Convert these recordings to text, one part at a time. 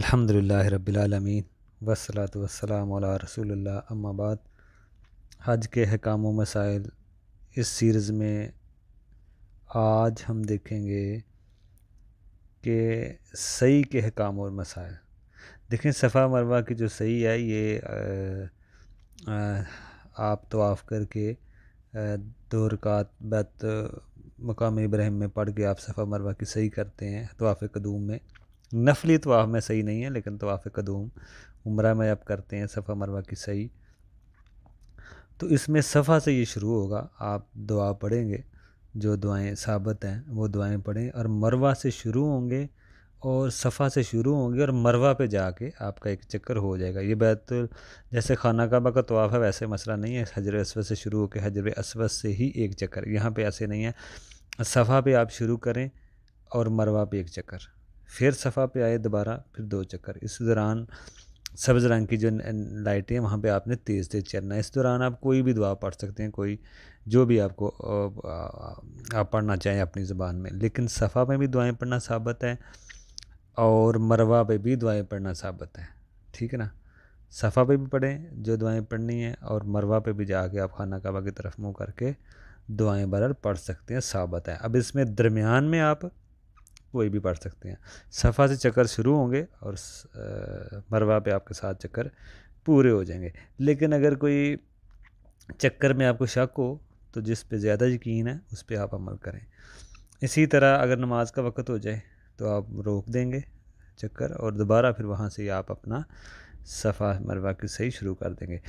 अल्हम्दुलिल्लाह रब्बिलालमीन वसलात वसलाम रसूल अम्माबाद हज के हकाम मसाइल इस सीरीज़ में आज हम देखेंगे कि सही के हकाम और मसाइल देखें सफ़ा मरवा की जो सही है ये आ, आ, आप आफ करके दो रकात बैत मकाम इब्राहिम में पढ़ के आप सफ़ा मरवा की सही करते हैं तवाफ़ कदूम में नफली तवाफ़ तो में सही नहीं है लेकिन तवाफ़ तो कदूम उम्र में आप करते हैं सफ़ा मरवा की सही तो इसमें सफ़ा से ये शुरू होगा आप दुआ पढ़ेंगे जो दुआएं साबित हैं वो दुआएं पढ़ें और मरवा से शुरू होंगे और सफ़ा से शुरू होंगे और मरवा पे जाके आपका एक चक्कर हो जाएगा ये बात तो जैसे खाना काबा का तवाफ़ है वैसे मसला नहीं है हजर असवद से शुरू होकर हजर असवद से ही एक चक्कर यहाँ पे ऐसे नहीं है सफ़ा पे आप शुरू करें और मरवा पे एक चक्कर फिर सफ़ा पे आए दोबारा फिर दो चक्कर इस दौरान सब्ज़ रंग की जो लाइटें हैं वहाँ पे आपने तेज़ तेज़ चलना है इस दौरान आप कोई भी दुआ पढ़ सकते हैं कोई जो भी आपको आप पढ़ना चाहें अपनी ज़बान में लेकिन सफ़ा में भी दुआएं पढ़ना साबित है और मरवा पे भी दुआएं पढ़ना साबित है ठीक है ना सफ़ा पे भी पढ़ें जो दुआएं पढ़नी हैं और मरवा पे भी जाके आप खाना कबा की तरफ मुँह करके दुआएँ बरल पढ़ सकते हैं साबित है अब इसमें दरमियान में आप कोई भी पढ़ सकते हैं सफ़ा से चक्कर शुरू होंगे और मरवा पे आपके साथ चक्कर पूरे हो जाएंगे लेकिन अगर कोई चक्कर में आपको शक हो तो जिस पे ज़्यादा यकीन है उस पर आप अमल करें इसी तरह अगर नमाज का वक्त हो जाए तो आप रोक देंगे चक्कर और दोबारा फिर वहाँ से आप अपना सफ़ा मरवा की सही शुरू कर देंगे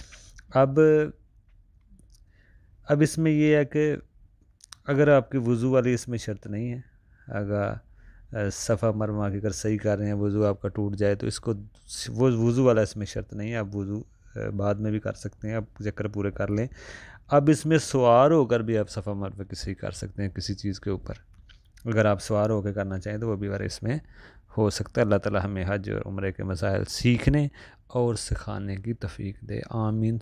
अब अब इसमें यह है कि अगर आपकी वज़ू वाली इसमें शर्त नहीं है अगर सफ़ा मरमा के अगर सही कर रहे हैं वज़ू आपका टूट जाए तो इसको वो वज़ू वाला इसमें शर्त नहीं है आप वज़ू बाद में भी कर सकते हैं आप चक्कर पूरे कर लें अब इसमें सवार होकर भी आप सफ़ा मरवा की सही कर सकते हैं किसी चीज़ के ऊपर अगर आप सवार होकर करना चाहें तो वो भी बार इसमें हो सकता है अल्लाह तला हमें हज और उम्र के मसाइल सीखने और सिखाने की तफीक दे आमीन